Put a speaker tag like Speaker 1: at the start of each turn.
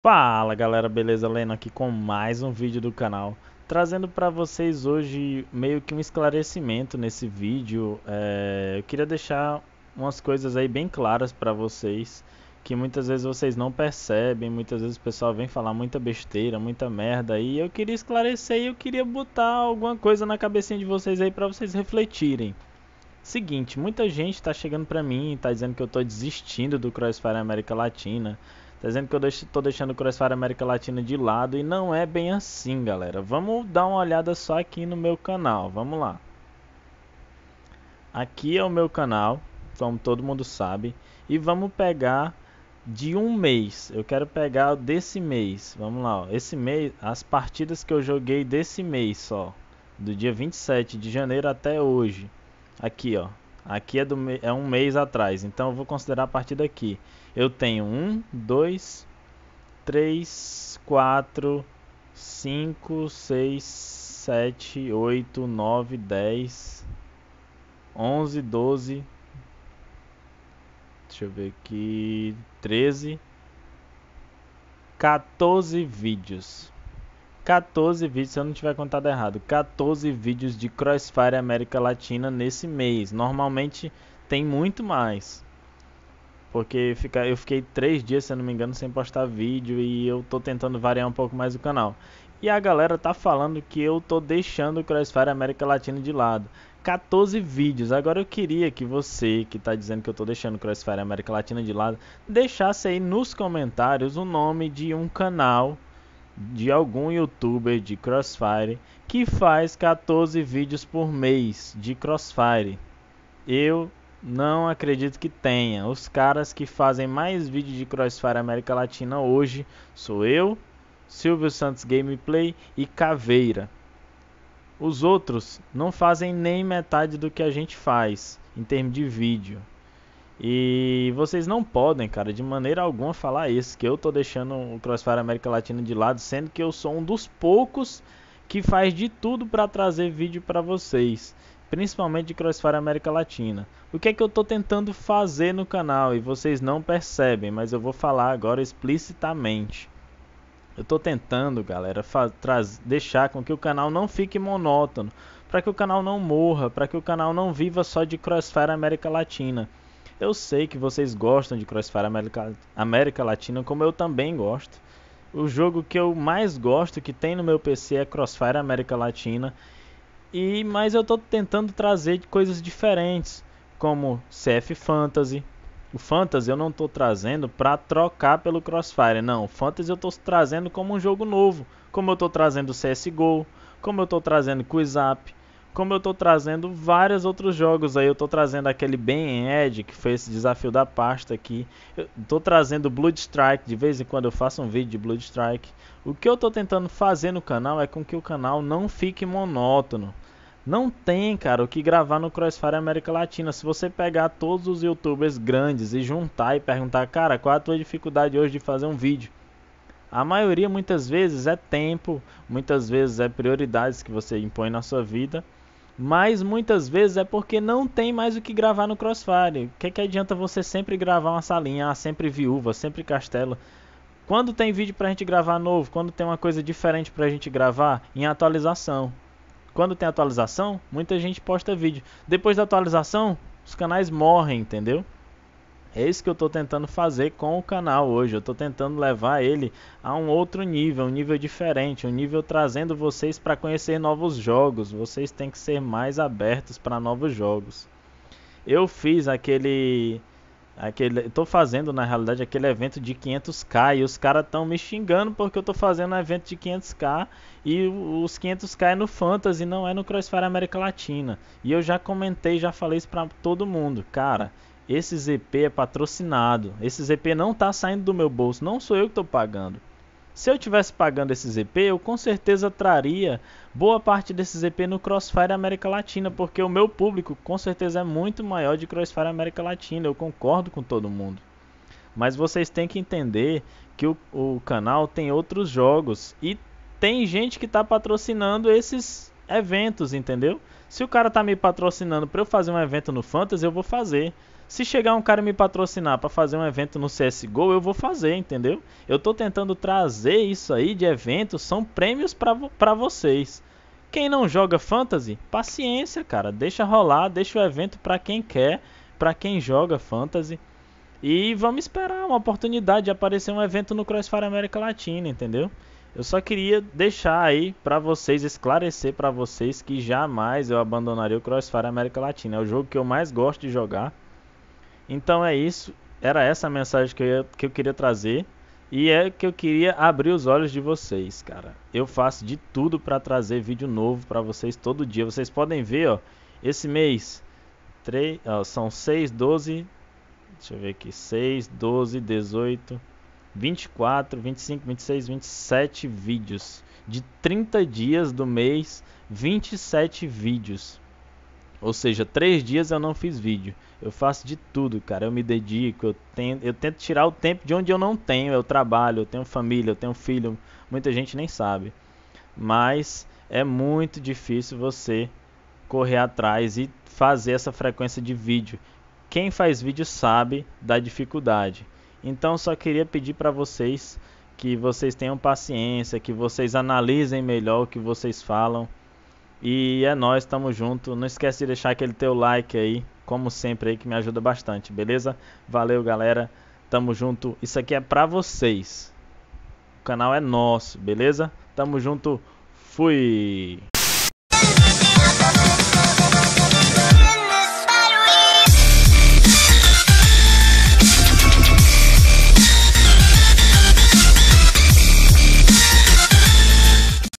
Speaker 1: Fala galera, beleza? Leno aqui com mais um vídeo do canal Trazendo para vocês hoje meio que um esclarecimento nesse vídeo é, Eu queria deixar umas coisas aí bem claras para vocês Que muitas vezes vocês não percebem Muitas vezes o pessoal vem falar muita besteira, muita merda E eu queria esclarecer e eu queria botar alguma coisa na cabecinha de vocês aí para vocês refletirem Seguinte, muita gente está chegando para mim e tá dizendo que eu estou desistindo do Crossfire América Latina. Tá dizendo que eu estou deixando o Crossfire América Latina de lado e não é bem assim, galera. Vamos dar uma olhada só aqui no meu canal, vamos lá. Aqui é o meu canal, como todo mundo sabe, e vamos pegar de um mês. Eu quero pegar desse mês. Vamos lá, ó. esse mês, as partidas que eu joguei desse mês só, do dia 27 de janeiro até hoje. Aqui, ó. Aqui é, do, é um mês atrás. Então eu vou considerar a partir daqui. Eu tenho 1, 2, 3, 4, 5, 6, 7, 8, 9, 10, 11, 12. Deixa eu ver aqui. 13. 14 vídeos. 14 vídeos, se eu não tiver contado errado, 14 vídeos de Crossfire América Latina nesse mês. Normalmente tem muito mais. Porque fica, eu fiquei 3 dias, se eu não me engano, sem postar vídeo e eu tô tentando variar um pouco mais o canal. E a galera tá falando que eu tô deixando o Crossfire América Latina de lado. 14 vídeos. Agora eu queria que você que está dizendo que eu estou deixando o Crossfire América Latina de lado, deixasse aí nos comentários o nome de um canal de algum youtuber de Crossfire que faz 14 vídeos por mês de Crossfire. Eu não acredito que tenha. Os caras que fazem mais vídeos de Crossfire América Latina hoje sou eu, Silvio Santos Gameplay e Caveira. Os outros não fazem nem metade do que a gente faz em termos de vídeo. E vocês não podem, cara, de maneira alguma falar isso, que eu tô deixando o Crossfire América Latina de lado, sendo que eu sou um dos poucos que faz de tudo para trazer vídeo para vocês, principalmente de Crossfire América Latina. O que é que eu tô tentando fazer no canal e vocês não percebem, mas eu vou falar agora explicitamente. Eu tô tentando, galera, deixar com que o canal não fique monótono, para que o canal não morra, para que o canal não viva só de Crossfire América Latina. Eu sei que vocês gostam de Crossfire América, América Latina, como eu também gosto. O jogo que eu mais gosto que tem no meu PC é Crossfire América Latina. E mas eu estou tentando trazer coisas diferentes, como CF Fantasy. O Fantasy eu não estou trazendo para trocar pelo Crossfire, não. O Fantasy eu estou trazendo como um jogo novo, como eu estou trazendo CS:GO, como eu estou trazendo o Up, como eu tô trazendo vários outros jogos aí, eu tô trazendo aquele Ben Edge, que foi esse desafio da pasta aqui. Eu tô trazendo Blood Strike, de vez em quando eu faço um vídeo de Blood Strike. O que eu tô tentando fazer no canal é com que o canal não fique monótono. Não tem, cara, o que gravar no Crossfire América Latina. Se você pegar todos os youtubers grandes e juntar e perguntar, cara, qual a tua dificuldade hoje de fazer um vídeo? A maioria muitas vezes é tempo, muitas vezes é prioridades que você impõe na sua vida, mas muitas vezes é porque não tem mais o que gravar no Crossfire. O que, é que adianta você sempre gravar uma salinha, ah, sempre viúva, sempre castelo? Quando tem vídeo pra gente gravar novo, quando tem uma coisa diferente pra gente gravar, em atualização. Quando tem atualização, muita gente posta vídeo. Depois da atualização, os canais morrem, entendeu? É isso que eu estou tentando fazer com o canal hoje. Eu estou tentando levar ele a um outro nível, um nível diferente, um nível trazendo vocês para conhecer novos jogos. Vocês têm que ser mais abertos para novos jogos. Eu fiz aquele aquele estou fazendo na realidade aquele evento de 500k e os caras estão me xingando porque eu estou fazendo um evento de 500k e os 500k é no Fantasy, não é no Crossfire América Latina. E eu já comentei, já falei isso para todo mundo, cara. Esse ZP é patrocinado. Esse ZP não está saindo do meu bolso, não sou eu que estou pagando. Se eu tivesse pagando esse ZP, eu com certeza traria boa parte desse ZP no Crossfire América Latina, porque o meu público com certeza é muito maior de Crossfire América Latina, eu concordo com todo mundo. Mas vocês têm que entender que o, o canal tem outros jogos e tem gente que está patrocinando esses eventos, entendeu? Se o cara tá me patrocinando para eu fazer um evento no Fantasy, eu vou fazer. Se chegar um cara me patrocinar para fazer um evento no CS:GO, eu vou fazer, entendeu? Eu tô tentando trazer isso aí de eventos, são prêmios para vocês. Quem não joga fantasy, paciência, cara, deixa rolar, deixa o evento para quem quer, para quem joga fantasy. E vamos esperar uma oportunidade de aparecer um evento no Crossfire América Latina, entendeu? Eu só queria deixar aí para vocês, esclarecer para vocês que jamais eu abandonaria o Crossfire América Latina. É o jogo que eu mais gosto de jogar. Então é isso. Era essa a mensagem que eu, ia, que eu queria trazer. E é que eu queria abrir os olhos de vocês, cara. Eu faço de tudo para trazer vídeo novo para vocês todo dia. Vocês podem ver, ó, esse mês ó, são 6, 12, deixa eu ver aqui, 6, 12, 18, 24, 25, 26, 27 vídeos. De 30 dias do mês, 27 vídeos. Ou seja, 3 dias eu não fiz vídeo. Eu faço de tudo, cara. Eu me dedico, eu tento, eu tento tirar o tempo de onde eu não tenho. Eu trabalho, eu tenho família, eu tenho filho. Muita gente nem sabe. Mas é muito difícil você correr atrás e fazer essa frequência de vídeo. Quem faz vídeo sabe da dificuldade. Então só queria pedir para vocês que vocês tenham paciência, que vocês analisem melhor o que vocês falam. E é nós, tamo junto. Não esquece de deixar aquele teu like aí, como sempre aí que me ajuda bastante, beleza? Valeu, galera. Tamo junto. Isso aqui é pra vocês. O canal é nosso, beleza? Tamo junto. Fui.